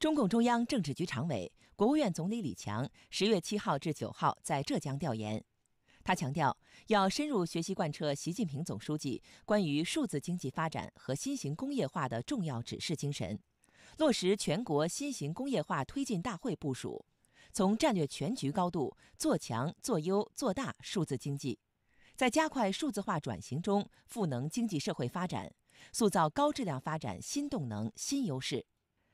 中共中央政治局常委、国务院总理李强十月七号至九号在浙江调研。他强调，要深入学习贯彻习近平总书记关于数字经济发展和新型工业化的重要指示精神，落实全国新型工业化推进大会部署，从战略全局高度做强、做优、做大数字经济，在加快数字化转型中赋能经济社会发展，塑造高质量发展新动能、新优势。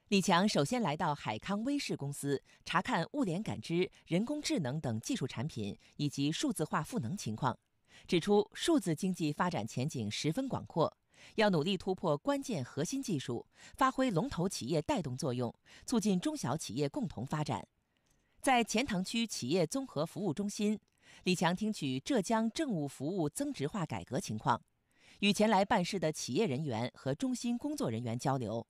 李强首先来到海康威视公司，查看物联感知、人工智能等技术产品以及数字化赋能情况，指出数字经济发展前景十分广阔，要努力突破关键核心技术，发挥龙头企业带动作用，促进中小企业共同发展。在钱塘区企业综合服务中心，李强听取浙江政务服务增值化改革情况，与前来办事的企业人员和中心工作人员交流。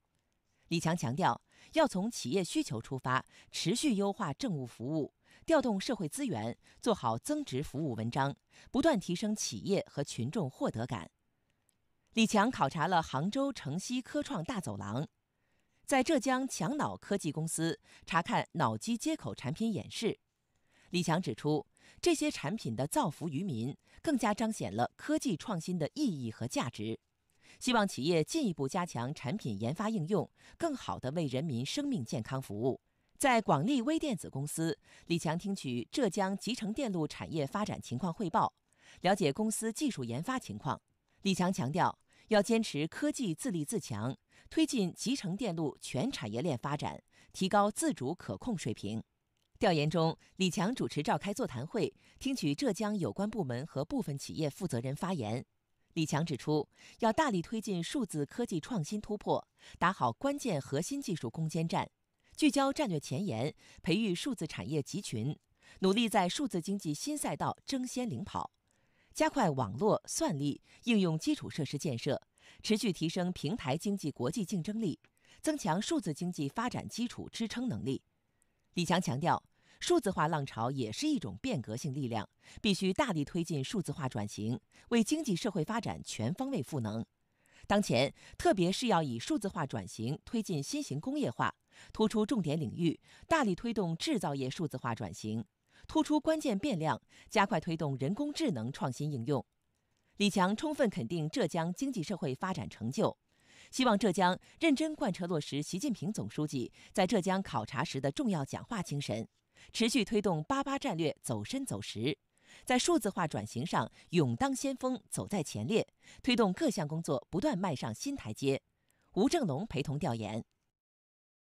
李强强调，要从企业需求出发，持续优化政务服务，调动社会资源，做好增值服务文章，不断提升企业和群众获得感。李强考察了杭州城西科创大走廊，在浙江强脑科技公司查看脑机接口产品演示。李强指出，这些产品的造福于民，更加彰显了科技创新的意义和价值。希望企业进一步加强产品研发应用，更好地为人民生命健康服务。在广利微电子公司，李强听取浙江集成电路产业发展情况汇报，了解公司技术研发情况。李强强调，要坚持科技自立自强，推进集成电路全产业链发展，提高自主可控水平。调研中，李强主持召开座谈会，听取浙江有关部门和部分企业负责人发言。李强指出，要大力推进数字科技创新突破，打好关键核心技术攻坚战，聚焦战略前沿，培育数字产业集群，努力在数字经济新赛道争先领跑，加快网络算力应用基础设施建设，持续提升平台经济国际竞争力，增强数字经济发展基础支撑能力。李强强调。数字化浪潮也是一种变革性力量，必须大力推进数字化转型，为经济社会发展全方位赋能。当前，特别是要以数字化转型推进新型工业化，突出重点领域，大力推动制造业数字化转型，突出关键变量，加快推动人工智能创新应用。李强充分肯定浙江经济社会发展成就，希望浙江认真贯彻落实习近平总书记在浙江考察时的重要讲话精神。持续推动“八八”战略走深走实，在数字化转型上勇当先锋、走在前列，推动各项工作不断迈上新台阶。吴正龙陪同调研。